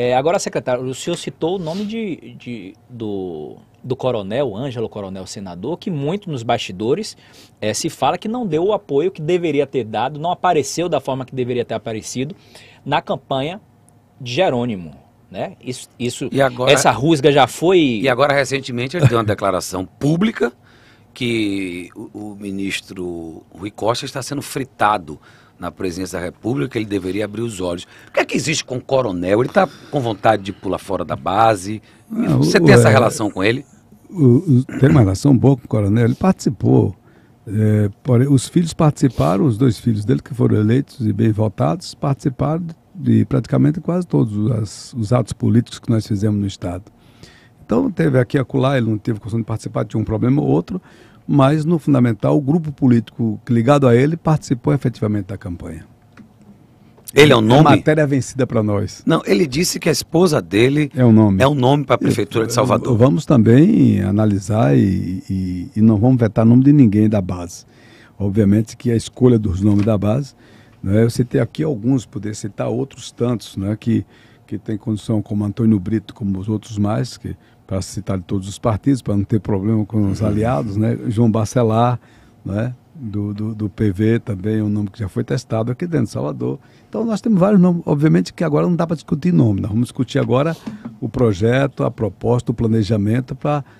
É, agora, secretário, o senhor citou o nome de, de do, do coronel, Ângelo Coronel Senador, que muito nos bastidores é, se fala que não deu o apoio que deveria ter dado, não apareceu da forma que deveria ter aparecido na campanha de Jerônimo. Né? Isso, isso, agora, essa rusga já foi. E agora, recentemente, ele deu uma declaração pública que o, o ministro Rui Costa está sendo fritado na presidência da República, ele deveria abrir os olhos. Por que é que existe com o coronel? Ele está com vontade de pular fora da base? Ah, Você tem essa é, relação com ele? tem uma relação boa com o coronel. Ele participou. É, por, os filhos participaram, os dois filhos dele que foram eleitos e bem votados, participaram de praticamente quase todos os atos políticos que nós fizemos no Estado. Então teve aqui a acular, ele não teve condição de participar, tinha um problema ou outro, mas no fundamental o grupo político ligado a ele participou efetivamente da campanha. Ele é o um é nome. É matéria vencida para nós. Não, ele disse que a esposa dele é o um nome. É o um nome para a prefeitura de Salvador. Vamos também analisar e, e, e não vamos vetar o nome de ninguém da base. Obviamente que a escolha dos nomes da base, né, eu citei aqui alguns, poder citar outros tantos, né, que que tem condição como Antônio Brito, como os outros mais que para citar de todos os partidos, para não ter problema com os uhum. aliados, né? João Bacelar, né? Do, do, do, PV também, um nome que já foi testado aqui dentro, de Salvador. Então nós temos vários nomes, obviamente que agora não dá para discutir nome, nós vamos discutir agora o projeto, a proposta, o planejamento para